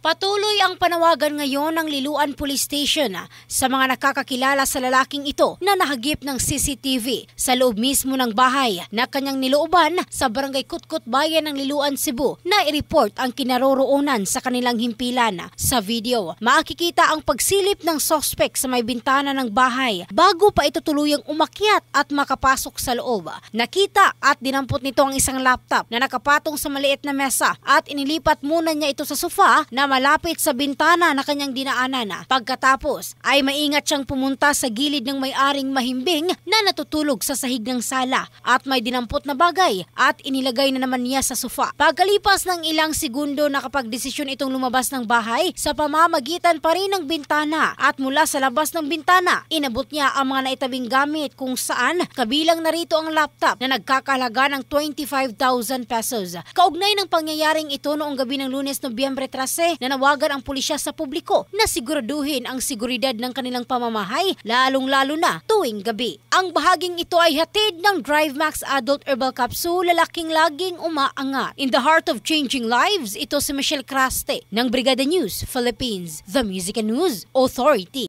Patuloy ang panawagan ngayon ng Liluan Police Station sa mga nakakakilala sa lalaking ito na nahagip ng CCTV sa loob mismo ng bahay na kanyang nilooban sa barangay Kutkut Bayan ng Liluan, Cebu na i-report ang kinaroroonan sa kanilang himpilan. Sa video, makikita ang pagsilip ng suspect sa may bintana ng bahay bago pa ito tuluyang umakyat at makapasok sa loob. Nakita at dinampot nito ang isang laptop na nakapatong sa maliit na mesa at inilipat muna niya ito sa sofa na malapit sa bintana na kanyang dinaanan. Pagkatapos ay maingat siyang pumunta sa gilid ng may-aring mahimbing na natutulog sa sahig ng sala at may dinampot na bagay at inilagay na naman niya sa sofa. Pagkalipas ng ilang segundo nakapagdesisyon itong lumabas ng bahay sa pamamagitan pa rin ng bintana at mula sa labas ng bintana inabot niya ang mga naitabing gamit kung saan kabilang narito ang laptop na nagkakalaga ng 25,000 pesos. Kaugnay ng pangyayaring ito noong gabi ng lunes Nobyembre 13 nanawagan ang pulisya sa publiko na siguraduhin ang seguridad ng kanilang pamamahay lalong-lalo na tuwing gabi. Ang bahaging ito ay hatid ng DriveMax Adult Herbal Capsule lalaking laging umaanga. In the heart of changing lives, ito si Michelle Craste ng Brigada News Philippines, The Music and News Authority.